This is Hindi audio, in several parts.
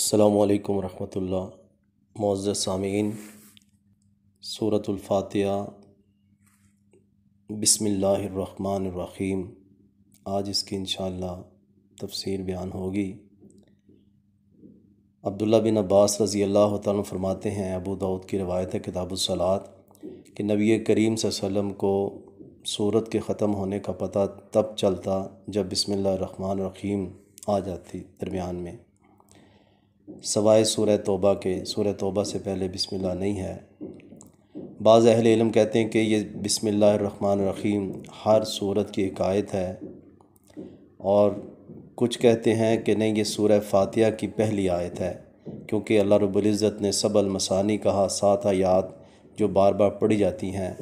अल्लाम वरहमल मोज़ सामीन सूरतफ़ातिया बसमीम आज इसकी इनशा तफसीर बयान होगी अब्दुल्ला बिन अब्बास रज़ी अल्लाह तुम फरमाते हैं अबू दाऊद की रवायत है किताबुलसलात कि नबी करीम वसम को सूरत के ख़त्म होने का पता तब चलता जब बसमिल्लर आ जाती दरमियान में सवाए सूर तोबा के सूर तोबा से पहले बिसमिल्ला नहीं है बाज़ अहल इलम कहते हैं कि ये रखीम हर सूरत की एक आयत है और कुछ कहते हैं कि नहीं ये सूर फातह की पहली आयत है क्योंकि अल्लाह रबुल्ज़त ने सबल मसानी कहा सात आयात जो बार बार पढ़ी जाती हैं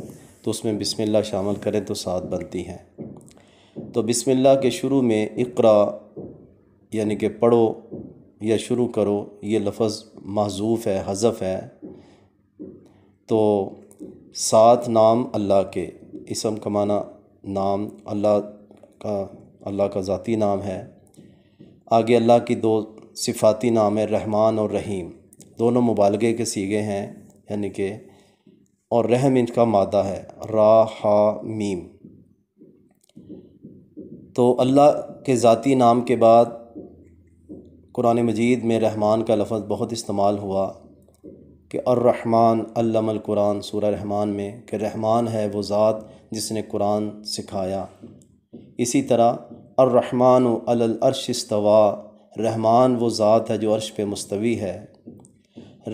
तो उसमें बिसमिल्ला शामिल करें तो सात बनती हैं तो बिसमिल्ला के शुरू में इकरा यानी कि पढ़ो या शुरू करो ये लफ्ज़ महजूफ़ है हज़फ़ है तो सात नाम अल्लाह के इसम का माना नाम अल्लाह का अल्लाह का ज़ाती नाम है आगे अल्लाह की दो सिफाती नाम है रहमान और रहीम दोनों मुबालगे के सीगे हैं यानी कि और रहम इनका मादा है रा हा मीम तो अल्लाह के ज़ाती नाम के बाद कुरान मजीद में रहमान का लफ्ज़ बहुत इस्तेमाल हुआ कि अर्रहमान क़ुरान सूर रहमान में कि रहमान है वो ज़ात जिसने कुरान सिखाया इसी तरह अर्रहमान अलअर्श इस्तवा रहमान वो ज़ात है जो अर्श पे मुस्तवी है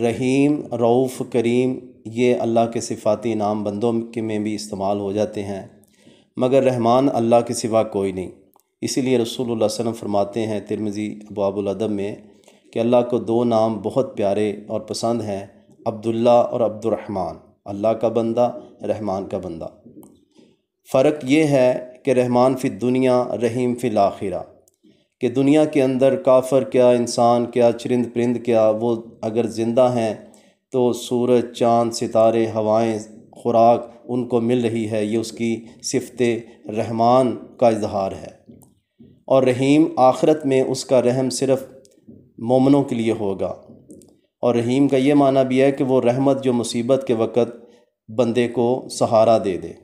रहीम रऊफ़ करीम ये अल्लाह के सिफाती नाम बंदों के में भी इस्तेमाल हो जाते हैं मगर रहमान अल्लाह के सिवा कोई नहीं इसीलिए रसूल वसम फरमाते हैं तिरमज़ी अबाबुलदब में कि अल्लाह को दो नाम बहुत प्यारे और पसंद हैं अब्दुल्ला और अब्दुलरहमान अल्लाह का बंदा रहमान का बंदा फ़र्क ये है कि रहमान फ़ि दुनिया रहीम फ़िल आखिरा कि दुनिया के अंदर काफ़र क्या इंसान क्या चरिंद परिंद क्या वो अगर ज़िंदा हैं तो सूरज चाँद सितारे हवाएँ खुराक उनको मिल रही है ये उसकी सिफत रहमान का इजहार है और रहीम आखरत में उसका रहम सिर्फ़ मोमनों के लिए होगा और रहीम का ये माना भी है कि वो रहमत जो मुसीबत के वक़्त बंदे को सहारा दे दे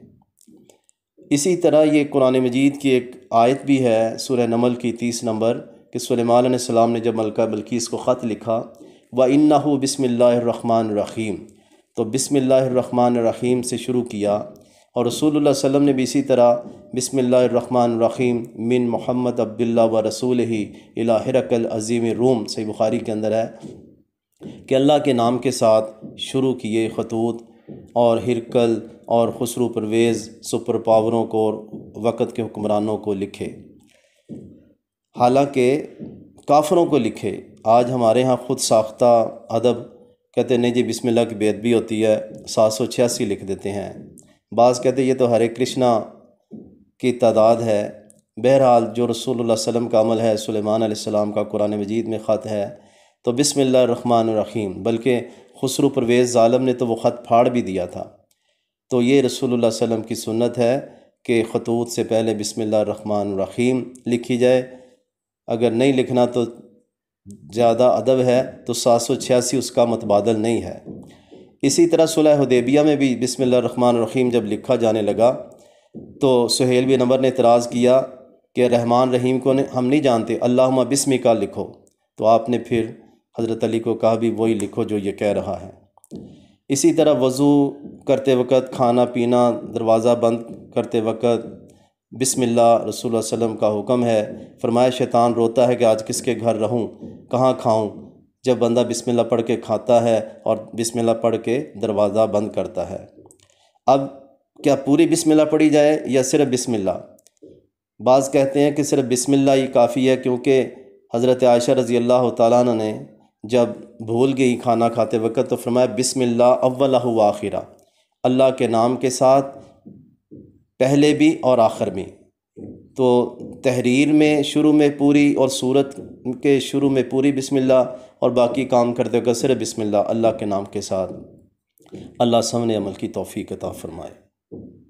इसी तरह ये कुरान मजीद की एक आयत भी है सुरह नमल की तीस नंबर कि सलेमान सलाम ने जब मलका बल्कि को ख़त लिखा व इन्ना बसमिल्लर रहीम तो बसमिल्लर रहीम से शुरू किया और रसूल वसम ने भी इसी तरह बसमीम मिन मोहम्मद अब्दुल्ला व रसूल ही इलाहरकल अज़ीम रूम से बुखारी के अंदर है कि अल्लाह के नाम के साथ शुरू किए खतूत और हिरकल और खसरू परवेज़ सुपर पावरों को और वक़्त के हुक्मरानों को लिखे हालांकि काफ़रों को लिखे आज हमारे यहाँ ख़ुद साख्ता अदब कहते नहीं जी बिसमिल्ला की बेदबी होती है सात सौ छियासी लिख देते हैं बाज़ कहते ये तो हरे कृष्णा की तादाद है बहरहाल जो रसूल सल्लम का अमल है सुलेमान का कुरान मजीद में ख़त है तो बिसमीम बल्कि खसरू परवेज़ ालम ने तो वो ख़त फाड़ भी दिया था तो ये रसूल वसम की सुन्नत है कि खतूत से पहले बसमीम लिखी जाए अगर नहीं लिखना तो ज़्यादा अदब है तो सात सौ छियासी उसका मतबादल नहीं है इसी तरह सुलह हदेबिया में भी रन रहीम जब लिखा जाने लगा तो सुहेल बिन अमर ने इतराज़ किया कि रहमान रहीम को ने, हम नहीं जानते अल्लाह बिस्मी का लिखो तो आपने फिर हज़रत अली को कहा भी वही लिखो जो ये कह रहा है इसी तरह वज़ू करते वक्त खाना पीना दरवाज़ा बंद करते वक्त बिसमिल्ला रसूल वसम का हुक्म है फरमाया शैतान रोता है कि आज किसके घर रहूँ कहाँ खाऊँ जब बंदा बिस्मिल्लाह पढ़ के खाता है और बिस्मिल्लाह पढ़ के दरवाज़ा बंद करता है अब क्या पूरी बिस्मिल्लाह पढ़ी जाए या सिर्फ बिस्मिल्लाह बाज़ कहते हैं कि सिर्फ बिस्मिल्लाह ही काफ़ी है क्योंकि हज़रत आयशा रज़ी अल्लाह ताली ने जब भूल गई खाना खाते वक्त तो फरमाया बिसमिल्ला अव्वल आखिरा अल्लाह के नाम के साथ पहले भी और आखिर भी तो तहरीर में शुरू में पूरी और सूरत के शुरू में पूरी बिस्मिल्लाह और बाकी काम करते वक्त सिर्फ बिस्मिल्लाह अल्लाह के नाम के साथ अल्लाह सब ने अमल की तोफ़ी कता फ़रमाए